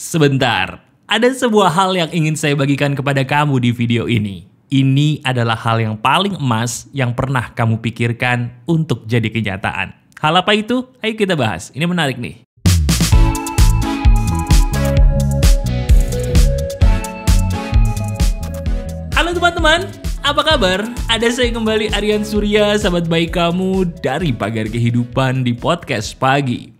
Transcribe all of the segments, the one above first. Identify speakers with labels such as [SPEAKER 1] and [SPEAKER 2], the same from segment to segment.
[SPEAKER 1] Sebentar, ada sebuah hal yang ingin saya bagikan kepada kamu di video ini. Ini adalah hal yang paling emas yang pernah kamu pikirkan untuk jadi kenyataan. Hal apa itu? Ayo kita bahas. Ini menarik nih. Halo teman-teman, apa kabar? Ada saya kembali Aryan Surya, sahabat baik kamu dari Pagar Kehidupan di Podcast Pagi.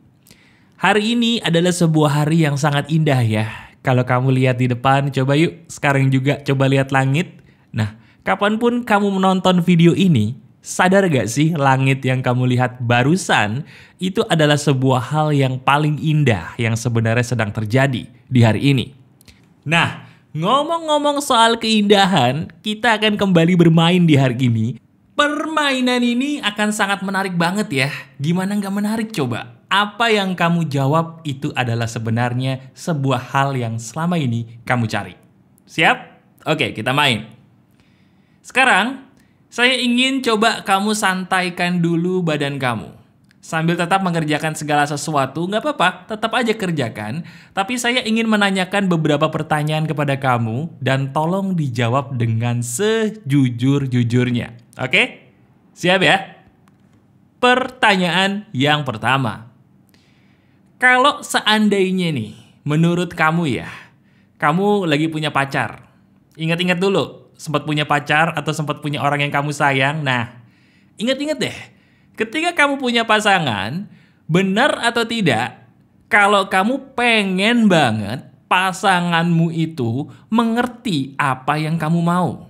[SPEAKER 1] Hari ini adalah sebuah hari yang sangat indah ya. Kalau kamu lihat di depan, coba yuk sekarang juga coba lihat langit. Nah, kapanpun kamu menonton video ini, sadar gak sih langit yang kamu lihat barusan itu adalah sebuah hal yang paling indah yang sebenarnya sedang terjadi di hari ini. Nah, ngomong-ngomong soal keindahan, kita akan kembali bermain di hari ini. Permainan ini akan sangat menarik banget ya. Gimana nggak menarik coba? apa yang kamu jawab itu adalah sebenarnya sebuah hal yang selama ini kamu cari. Siap? Oke, kita main. Sekarang, saya ingin coba kamu santaikan dulu badan kamu. Sambil tetap mengerjakan segala sesuatu, nggak apa-apa, tetap aja kerjakan. Tapi saya ingin menanyakan beberapa pertanyaan kepada kamu dan tolong dijawab dengan sejujur-jujurnya. Oke? Siap ya? Pertanyaan yang pertama. Kalau seandainya nih, menurut kamu ya, kamu lagi punya pacar. Ingat-ingat dulu, sempat punya pacar atau sempat punya orang yang kamu sayang. Nah, ingat-ingat deh, ketika kamu punya pasangan, benar atau tidak, kalau kamu pengen banget pasanganmu itu mengerti apa yang kamu mau.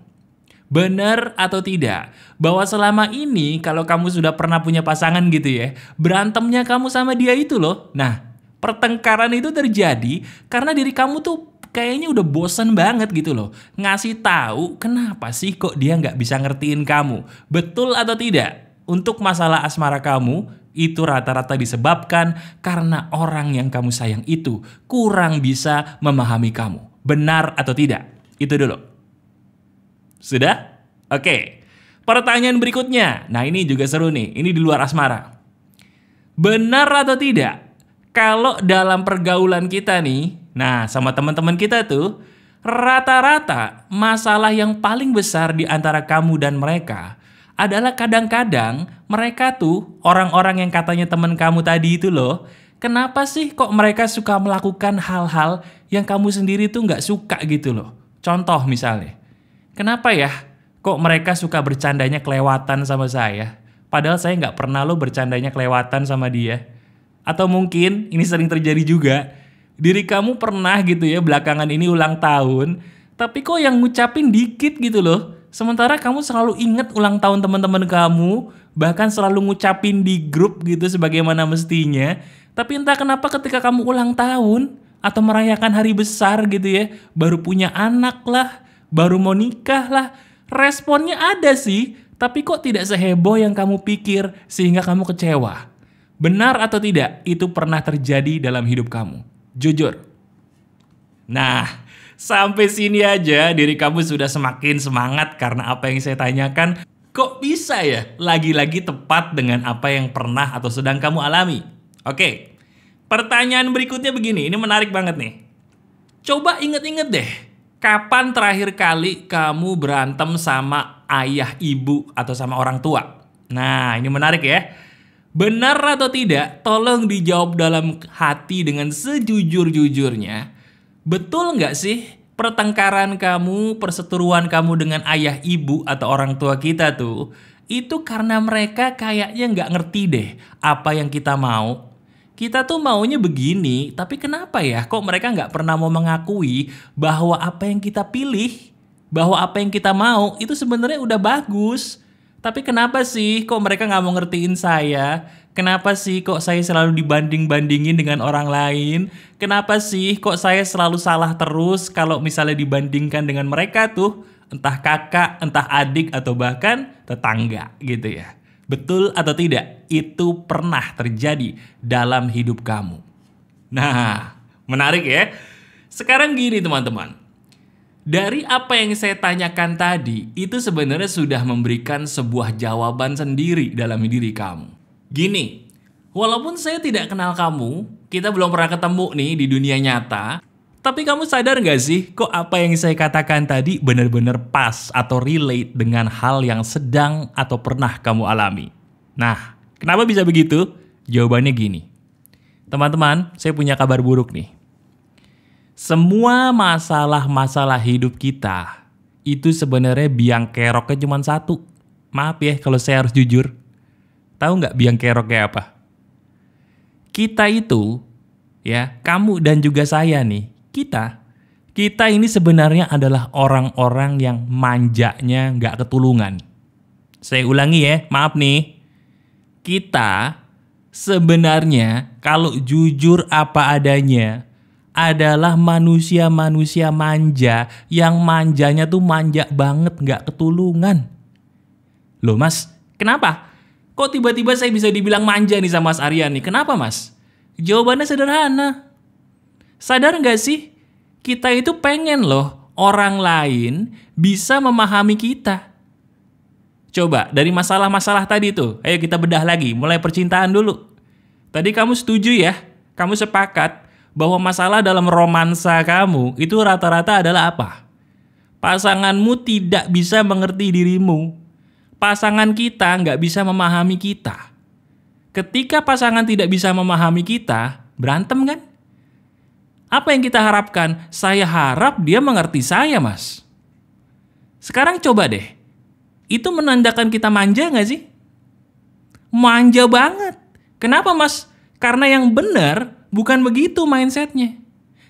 [SPEAKER 1] Benar atau tidak? Bahwa selama ini kalau kamu sudah pernah punya pasangan gitu ya, berantemnya kamu sama dia itu loh. Nah, pertengkaran itu terjadi karena diri kamu tuh kayaknya udah bosen banget gitu loh. Ngasih tahu kenapa sih kok dia nggak bisa ngertiin kamu. Betul atau tidak? Untuk masalah asmara kamu, itu rata-rata disebabkan karena orang yang kamu sayang itu kurang bisa memahami kamu. Benar atau tidak? Itu dulu. Sudah? Oke. Pertanyaan berikutnya. Nah, ini juga seru nih. Ini di luar asmara. Benar atau tidak? Kalau dalam pergaulan kita nih, nah sama teman-teman kita tuh, rata-rata masalah yang paling besar di antara kamu dan mereka adalah kadang-kadang mereka tuh orang-orang yang katanya teman kamu tadi itu loh, kenapa sih kok mereka suka melakukan hal-hal yang kamu sendiri tuh nggak suka gitu loh. Contoh misalnya, Kenapa ya? Kok mereka suka bercandanya kelewatan sama saya? Padahal saya nggak pernah lo bercandanya kelewatan sama dia. Atau mungkin, ini sering terjadi juga, diri kamu pernah gitu ya belakangan ini ulang tahun, tapi kok yang ngucapin dikit gitu loh. Sementara kamu selalu inget ulang tahun teman-teman kamu, bahkan selalu ngucapin di grup gitu sebagaimana mestinya. Tapi entah kenapa ketika kamu ulang tahun atau merayakan hari besar gitu ya, baru punya anak lah, baru mau nikah lah. Responnya ada sih, tapi kok tidak seheboh yang kamu pikir sehingga kamu kecewa. Benar atau tidak, itu pernah terjadi dalam hidup kamu. Jujur. Nah, sampai sini aja diri kamu sudah semakin semangat karena apa yang saya tanyakan. Kok bisa ya? Lagi-lagi tepat dengan apa yang pernah atau sedang kamu alami. Oke, pertanyaan berikutnya begini. Ini menarik banget nih. Coba inget-inget deh Kapan terakhir kali kamu berantem sama ayah, ibu, atau sama orang tua? Nah, ini menarik ya. Benar atau tidak, tolong dijawab dalam hati dengan sejujur-jujurnya. Betul nggak sih pertengkaran kamu, perseteruan kamu dengan ayah, ibu, atau orang tua kita tuh? Itu karena mereka kayaknya nggak ngerti deh apa yang kita mau kita tuh maunya begini, tapi kenapa ya kok mereka nggak pernah mau mengakui bahwa apa yang kita pilih, bahwa apa yang kita mau itu sebenarnya udah bagus. Tapi kenapa sih kok mereka nggak mau ngertiin saya? Kenapa sih kok saya selalu dibanding-bandingin dengan orang lain? Kenapa sih kok saya selalu salah terus kalau misalnya dibandingkan dengan mereka tuh? Entah kakak, entah adik, atau bahkan tetangga gitu ya. Betul atau tidak, itu pernah terjadi dalam hidup kamu. Nah, menarik ya. Sekarang gini teman-teman. Dari apa yang saya tanyakan tadi, itu sebenarnya sudah memberikan sebuah jawaban sendiri dalam diri kamu. Gini, walaupun saya tidak kenal kamu, kita belum pernah ketemu nih di dunia nyata, tapi kamu sadar nggak sih, kok apa yang saya katakan tadi benar-benar pas atau relate dengan hal yang sedang atau pernah kamu alami? Nah, kenapa bisa begitu? Jawabannya gini. Teman-teman, saya punya kabar buruk nih. Semua masalah-masalah hidup kita itu sebenarnya biang keroknya cuma satu. Maaf ya kalau saya harus jujur. Tahu nggak biang keroknya apa? Kita itu, ya kamu dan juga saya nih, kita, kita ini sebenarnya adalah orang-orang yang manjanya nggak ketulungan. Saya ulangi ya, maaf nih. Kita sebenarnya kalau jujur apa adanya adalah manusia-manusia manja yang manjanya tuh manja banget nggak ketulungan. Loh mas, kenapa? Kok tiba-tiba saya bisa dibilang manja nih sama Mas Arya nih? Kenapa mas? Jawabannya sederhana. Sadar nggak sih? Kita itu pengen loh orang lain bisa memahami kita. Coba dari masalah-masalah tadi tuh, ayo kita bedah lagi, mulai percintaan dulu. Tadi kamu setuju ya? Kamu sepakat bahwa masalah dalam romansa kamu itu rata-rata adalah apa? Pasanganmu tidak bisa mengerti dirimu. Pasangan kita nggak bisa memahami kita. Ketika pasangan tidak bisa memahami kita, berantem kan? Apa yang kita harapkan? Saya harap dia mengerti saya, Mas. Sekarang coba deh. Itu menandakan kita manja nggak sih? Manja banget. Kenapa, Mas? Karena yang benar bukan begitu mindsetnya.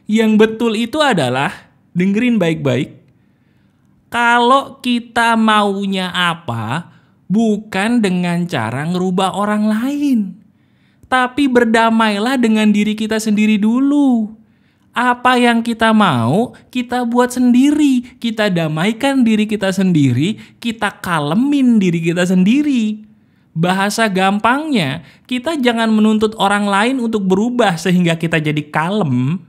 [SPEAKER 1] Yang betul itu adalah, dengerin baik-baik, kalau kita maunya apa, bukan dengan cara ngerubah orang lain. Tapi berdamailah dengan diri kita sendiri dulu. Apa yang kita mau, kita buat sendiri. Kita damaikan diri kita sendiri, kita kalemin diri kita sendiri. Bahasa gampangnya, kita jangan menuntut orang lain untuk berubah sehingga kita jadi kalem,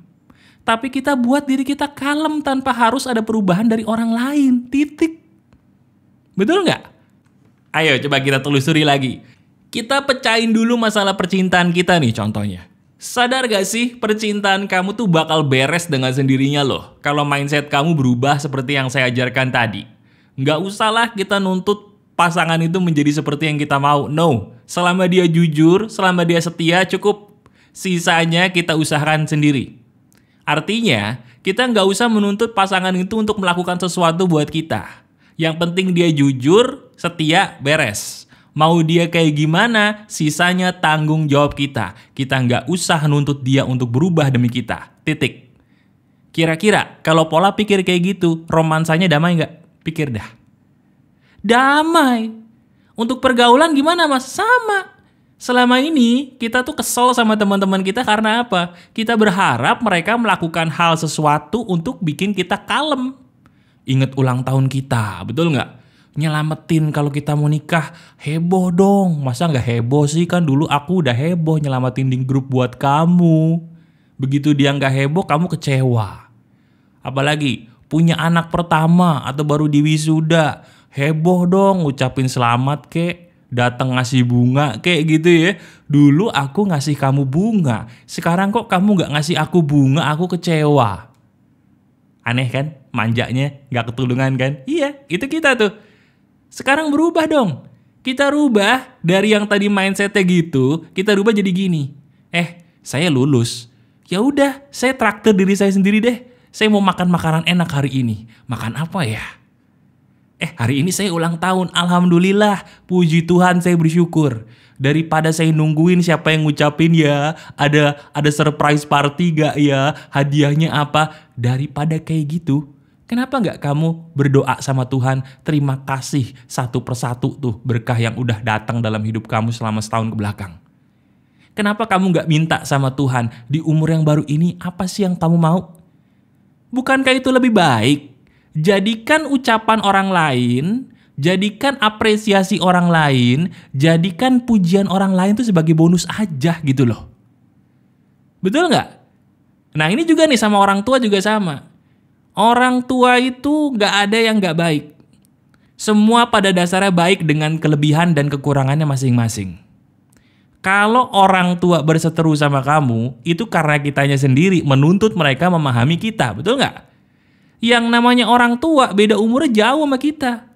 [SPEAKER 1] tapi kita buat diri kita kalem tanpa harus ada perubahan dari orang lain. Titik. Betul nggak? Ayo coba kita telusuri lagi. Kita pecahin dulu masalah percintaan kita nih contohnya. Sadar gak sih, percintaan kamu tuh bakal beres dengan sendirinya loh kalau mindset kamu berubah seperti yang saya ajarkan tadi. Nggak usahlah kita nuntut pasangan itu menjadi seperti yang kita mau. No, selama dia jujur, selama dia setia, cukup. Sisanya kita usahakan sendiri. Artinya, kita nggak usah menuntut pasangan itu untuk melakukan sesuatu buat kita. Yang penting dia jujur, setia, beres. Mau dia kayak gimana, sisanya tanggung jawab kita. Kita nggak usah nuntut dia untuk berubah demi kita. Titik. Kira-kira kalau pola pikir kayak gitu, romansanya damai nggak? Pikir dah. Damai. Untuk pergaulan gimana mas? Sama. Selama ini kita tuh kesel sama teman-teman kita karena apa? Kita berharap mereka melakukan hal sesuatu untuk bikin kita kalem. Ingat ulang tahun kita, betul nggak? nyelamatin kalau kita mau nikah heboh dong masa nggak heboh sih kan dulu aku udah heboh nyelamatin di grup buat kamu begitu dia nggak heboh kamu kecewa apalagi punya anak pertama atau baru diwisuda heboh dong ngucapin selamat kek datang ngasih bunga kek gitu ya dulu aku ngasih kamu bunga sekarang kok kamu nggak ngasih aku bunga aku kecewa aneh kan manjanya nggak ketulungan kan iya itu kita tuh sekarang berubah dong. Kita rubah dari yang tadi mindsetnya gitu, kita rubah jadi gini. Eh, saya lulus. Ya udah, saya traktir diri saya sendiri deh. Saya mau makan makanan enak hari ini. Makan apa ya? Eh, hari ini saya ulang tahun. Alhamdulillah. Puji Tuhan, saya bersyukur. Daripada saya nungguin siapa yang ngucapin ya, ada ada surprise party gak ya, hadiahnya apa. Daripada kayak gitu, Kenapa nggak kamu berdoa sama Tuhan, terima kasih satu persatu tuh berkah yang udah datang dalam hidup kamu selama setahun ke belakang. Kenapa kamu nggak minta sama Tuhan di umur yang baru ini apa sih yang kamu mau? Bukankah itu lebih baik? Jadikan ucapan orang lain, jadikan apresiasi orang lain, jadikan pujian orang lain itu sebagai bonus aja gitu loh. Betul nggak? Nah ini juga nih sama orang tua juga sama. Orang tua itu nggak ada yang nggak baik. Semua pada dasarnya baik dengan kelebihan dan kekurangannya masing-masing. Kalau orang tua berseteru sama kamu, itu karena kitanya sendiri menuntut mereka memahami kita, betul nggak? Yang namanya orang tua beda umurnya jauh sama kita.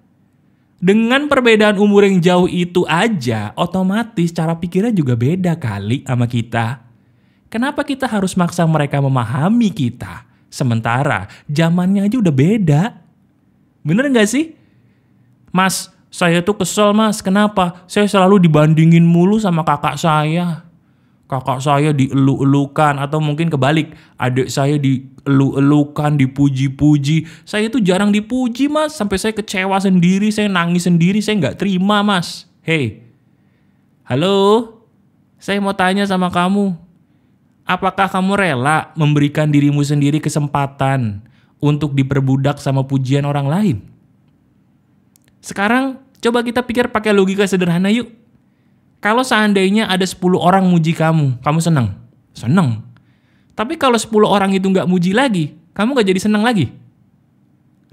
[SPEAKER 1] Dengan perbedaan umur yang jauh itu aja, otomatis cara pikirnya juga beda kali sama kita. Kenapa kita harus maksa mereka memahami kita? Sementara zamannya aja udah beda. Bener nggak sih? Mas, saya tuh kesel mas. Kenapa? Saya selalu dibandingin mulu sama kakak saya. Kakak saya dielu-elukan atau mungkin kebalik. Adik saya dielu-elukan, dipuji-puji. Saya tuh jarang dipuji mas. Sampai saya kecewa sendiri, saya nangis sendiri, saya nggak terima mas. Hei, halo? Saya mau tanya sama kamu, Apakah kamu rela memberikan dirimu sendiri kesempatan untuk diperbudak sama pujian orang lain? Sekarang coba kita pikir pakai logika sederhana yuk. Kalau seandainya ada 10 orang muji kamu, kamu senang? Senang. Tapi kalau 10 orang itu nggak muji lagi, kamu nggak jadi senang lagi?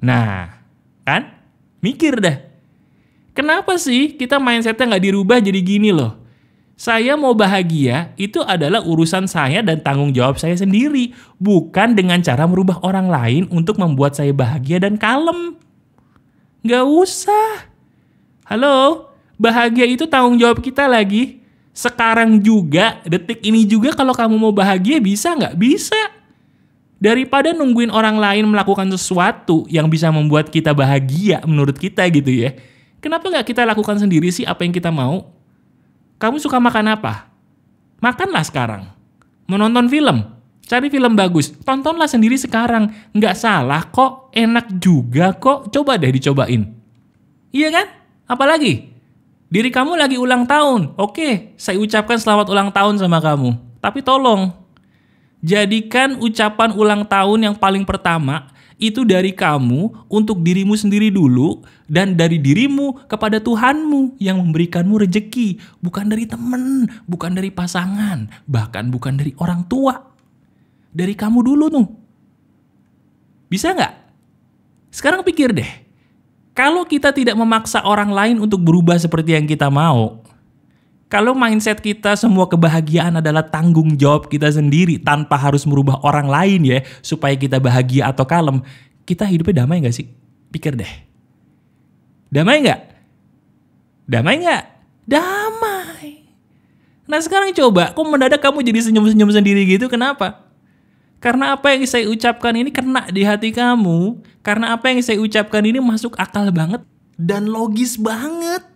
[SPEAKER 1] Nah, kan? Mikir dah. Kenapa sih kita mindsetnya nggak dirubah jadi gini loh? Saya mau bahagia itu adalah urusan saya dan tanggung jawab saya sendiri, bukan dengan cara merubah orang lain untuk membuat saya bahagia dan kalem. Gak usah. Halo, bahagia itu tanggung jawab kita lagi. Sekarang juga, detik ini juga kalau kamu mau bahagia bisa nggak? Bisa. Daripada nungguin orang lain melakukan sesuatu yang bisa membuat kita bahagia menurut kita gitu ya. Kenapa nggak kita lakukan sendiri sih apa yang kita mau? Kamu suka makan apa? Makanlah sekarang. Menonton film. Cari film bagus. Tontonlah sendiri sekarang. Nggak salah kok. Enak juga kok. Coba deh dicobain. Iya kan? Apalagi? Diri kamu lagi ulang tahun. Oke, saya ucapkan selamat ulang tahun sama kamu. Tapi tolong, jadikan ucapan ulang tahun yang paling pertama itu dari kamu untuk dirimu sendiri dulu dan dari dirimu kepada Tuhanmu yang memberikanmu rejeki, bukan dari temen, bukan dari pasangan, bahkan bukan dari orang tua. Dari kamu dulu tuh. Bisa nggak? Sekarang pikir deh, kalau kita tidak memaksa orang lain untuk berubah seperti yang kita mau, kalau mindset kita semua kebahagiaan adalah tanggung jawab kita sendiri tanpa harus merubah orang lain ya supaya kita bahagia atau kalem, kita hidupnya damai gak sih? Pikir deh. Damai gak? Damai gak? Damai. Nah sekarang coba, kok mendadak kamu jadi senyum-senyum sendiri gitu, kenapa? Karena apa yang saya ucapkan ini kena di hati kamu. Karena apa yang saya ucapkan ini masuk akal banget dan logis banget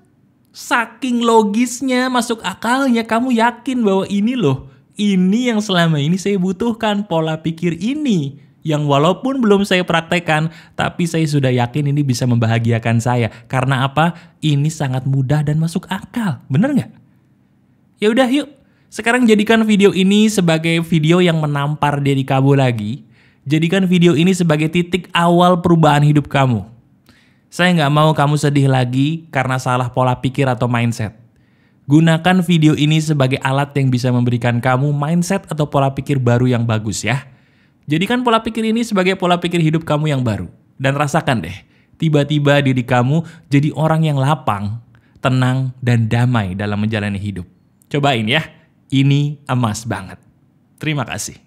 [SPEAKER 1] saking logisnya masuk akalnya kamu yakin bahwa ini loh ini yang selama ini saya butuhkan pola pikir ini yang walaupun belum saya praktekkan tapi saya sudah yakin ini bisa membahagiakan saya karena apa ini sangat mudah dan masuk akal bener nggak ya udah yuk sekarang jadikan video ini sebagai video yang menampar diri kamu lagi jadikan video ini sebagai titik awal perubahan hidup kamu saya nggak mau kamu sedih lagi karena salah pola pikir atau mindset. Gunakan video ini sebagai alat yang bisa memberikan kamu mindset atau pola pikir baru yang bagus ya. Jadikan pola pikir ini sebagai pola pikir hidup kamu yang baru. Dan rasakan deh, tiba-tiba diri kamu jadi orang yang lapang, tenang, dan damai dalam menjalani hidup. Cobain ya, ini emas banget. Terima kasih.